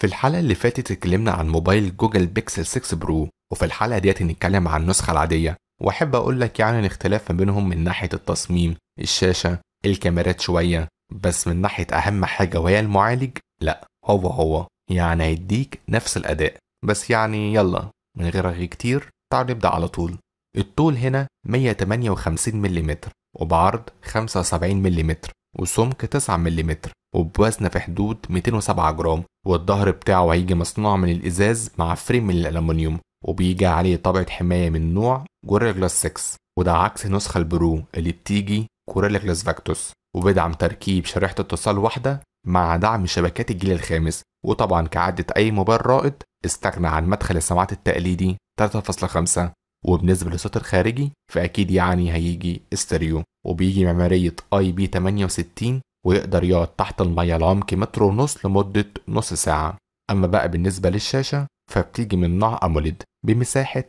في الحلقة اللي فاتت اتكلمنا عن موبايل جوجل بيكسل 6 برو وفي الحلقة ديت هنتكلم عن النسخة العادية وأحب أقول لك يعني الاختلاف ما بينهم من ناحية التصميم الشاشة الكاميرات شوية بس من ناحية أهم حاجة وهي المعالج لأ هو هو يعني هيديك نفس الأداء بس يعني يلا من غير رغي كتير تعال نبدأ على طول الطول هنا 158 ملم وبعرض 75 ملم وسمك 9 ملم وبوزن في حدود 207 جرام والظهر بتاعه هيجي مصنوع من الإزاز مع فريم من الالومنيوم وبيجي عليه طابعة حماية من نوع جوريلا جلاس 6 وده عكس النسخة البرو اللي بتيجي كوريلا جلاس فاكتوس وبيدعم تركيب شريحة اتصال واحدة مع دعم شبكات الجيل الخامس وطبعا كعادة أي موبايل رائد استغنى عن مدخل السماعات التقليدي 3.5 وبالنسبة للصوت الخارجي فأكيد يعني هيجي استريو وبيجي معمارية اي بي 68 ويقدر يقعد تحت المية لعمق متر ونص لمدة نص ساعة أما بقى بالنسبة للشاشة فبتيجي من نوع أموليد بمساحة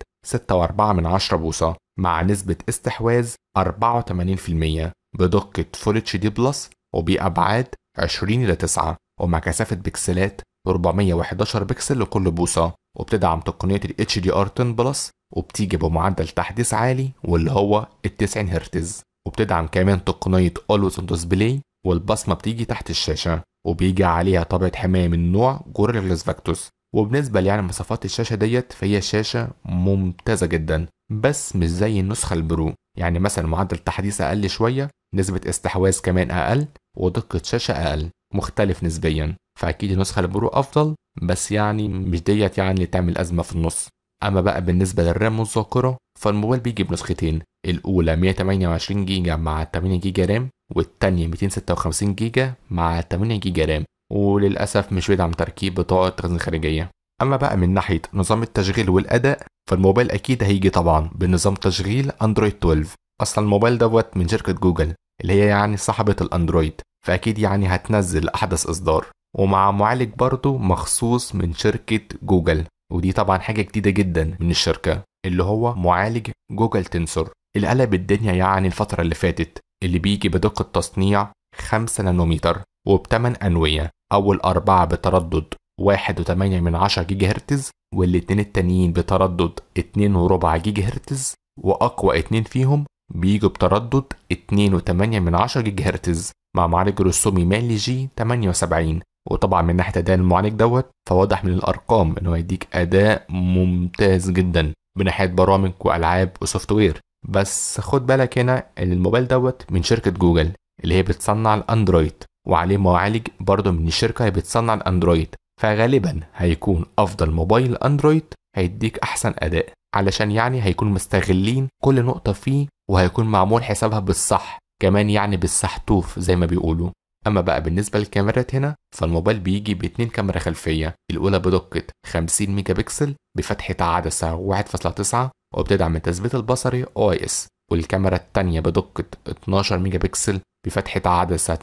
6.4 من 10 بوصة مع نسبة استحواذ 84% بدقة فول اتش دي بلس وبأبعاد 20 إلى 9 ومع كثافة بكسلات 411 بكسل لكل بوصة وبتدعم تقنية ال HDR10 بلس وبتيجي بمعدل تحديث عالي واللي هو ال 90 هرتز وبتدعم كمان تقنية Always on Display والبصمة بتيجي تحت الشاشة وبيجي عليها طابعة حماية من نوع جوريلاس فاكتوس وبالنسبة يعني مواصفات الشاشة ديت فهي شاشة ممتازة جدا بس مش زي النسخة البرو يعني مثلا معدل تحديث أقل شوية نسبة استحواذ كمان أقل ودقة شاشة أقل مختلف نسبيا فأكيد النسخة البرو أفضل بس يعني مش ديت يعني تعمل أزمة في النص أما بقى بالنسبة للرام والذاكرة فالموبايل بيجي بنسختين الأولى 128 جيجا مع 8 جيجا رام والتانية 256 جيجا مع 8 جيجا رام وللأسف مش بيدعم تركيب بطاقة تخزين خارجية أما بقى من ناحية نظام التشغيل والأداء فالموبايل أكيد هيجي طبعا بنظام تشغيل أندرويد 12 أصلا الموبايل دوت من شركة جوجل اللي هي يعني صاحبة الأندرويد فأكيد يعني هتنزل أحدث إصدار ومع معالج برضه مخصوص من شركة جوجل ودي طبعا حاجة جديدة جدا من الشركة اللي هو معالج جوجل تنسور اللي قلب الدنيا يعني الفترة اللي فاتت اللي بيجي بدقة تصنيع 5 نانومتر وبتمن أنوية أول أربعة بتردد 1.8 من 10 جيجا هرتز والاتنين التانيين بتردد 2.4 جيجا هرتز وأقوى اتنين فيهم بيجوا بتردد 2.8 من 10 جيجا هرتز مع معالج رسومي مالي جي 78 وطبعا من ناحيه اداء المعالج دوت فواضح من الارقام انه هيديك اداء ممتاز جدا من ناحيه برامج والعاب وسوفت وير بس خد بالك هنا ان الموبايل دوت من شركه جوجل اللي هي بتصنع الاندرويد وعليه معالج برضه من الشركه اللي بتصنع الاندرويد فغالبا هيكون افضل موبايل اندرويد هيديك احسن اداء علشان يعني هيكون مستغلين كل نقطه فيه وهيكون معمول حسابها بالصح كمان يعني بالصحتوف زي ما بيقولوا اما بقى بالنسبه للكاميرات هنا فالموبايل بيجي باتنين كاميرا خلفيه الاولى بدقه 50 ميجا بكسل بفتحه عدسه 1.9 وبتدعم التثبيت البصري او اي اس والكاميرا التانية بدقة 12 ميجا بكسل بفتحة عدسة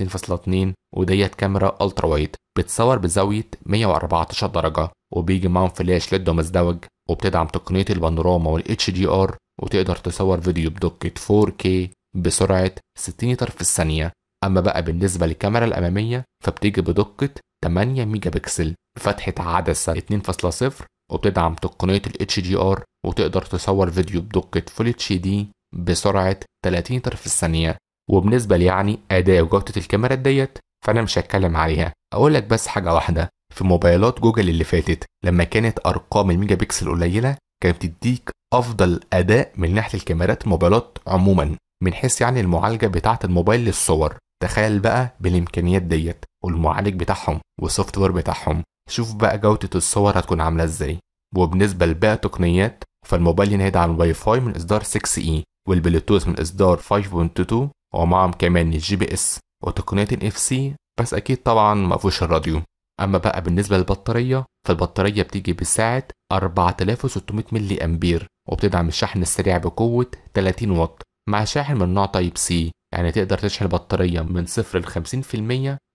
2.2 وديت كاميرا الترا وايد بتصور بزاوية 114 درجة وبيجي معاهم فلاش ليد مزدوج وبتدعم تقنية البانوراما والاتش دي ار وتقدر تصور فيديو بدقة 4K بسرعة 60 متر في الثانية أما بقى بالنسبة للكاميرا الأمامية فبتيجي بدقة 8 ميجا بكسل بفتحة عدسة 2.0 وبتدعم تقنية ال HDR وتقدر تصور فيديو بدقة فول اتش دي بسرعة 30 طرف في الثانية وبالنسبة يعني أداء وجودة الكاميرا ديت فأنا مش هتكلم عليها أقول لك بس حاجة واحدة في موبايلات جوجل اللي فاتت لما كانت أرقام الميجا بكسل قليلة كانت بتديك أفضل أداء من ناحية الكاميرات الموبايلات عموما من حيث يعني المعالجة بتاعة الموبايل للصور تخيل بقى بالامكانيات ديت والمعالج بتاعهم والسوفت وير بتاعهم شوف بقى جودة الصور هتكون عاملة ازاي وبالنسبة لباقي التقنيات فالموبايل ينهد عن الواي فاي من اصدار 6 اي والبلوتوث من اصدار 5.2 ومعهم كمان الجي بي اس وتقنية الاف سي بس اكيد طبعا مفهوش الراديو اما بقى بالنسبة للبطارية فالبطارية بتيجي بسعة 4600 ملي امبير وبتدعم الشحن السريع بقوة 30 واط مع شاحن من نوع تايب سي يعني تقدر تشحن البطارية من 0 ل 50%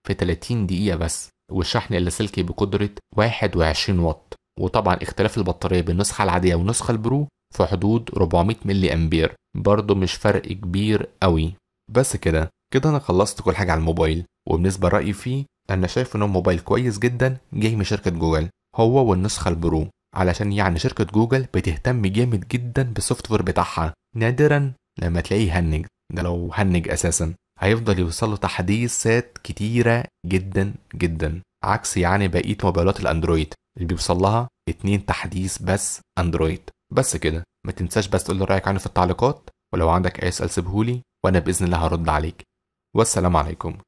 في 30 دقيقة بس والشحن اللاسلكي بقدرة 21 واط وطبعا اختلاف البطارية بين النسخة العادية والنسخة البرو في حدود 400 ملي أمبير برضه مش فرق كبير قوي بس كده كده أنا خلصت كل حاجة على الموبايل وبالنسبة لرأيي فيه أنا شايف إنه موبايل كويس جدا جاي من شركة جوجل هو والنسخة البرو علشان يعني شركة جوجل بتهتم جامد جدا بالسوفت وير بتاعها نادرا لما تلاقيه يهنج ده لو هنج اساسا هيفضل يوصل له تحديثات كتيره جدا جدا عكس يعني بقيه موبايلات الاندرويد اللي بيوصل لها اتنين تحديث بس اندرويد بس كده ما تنساش بس تقول رايك عنه في التعليقات ولو عندك اي سؤال سيبهولي وانا باذن الله هرد عليك والسلام عليكم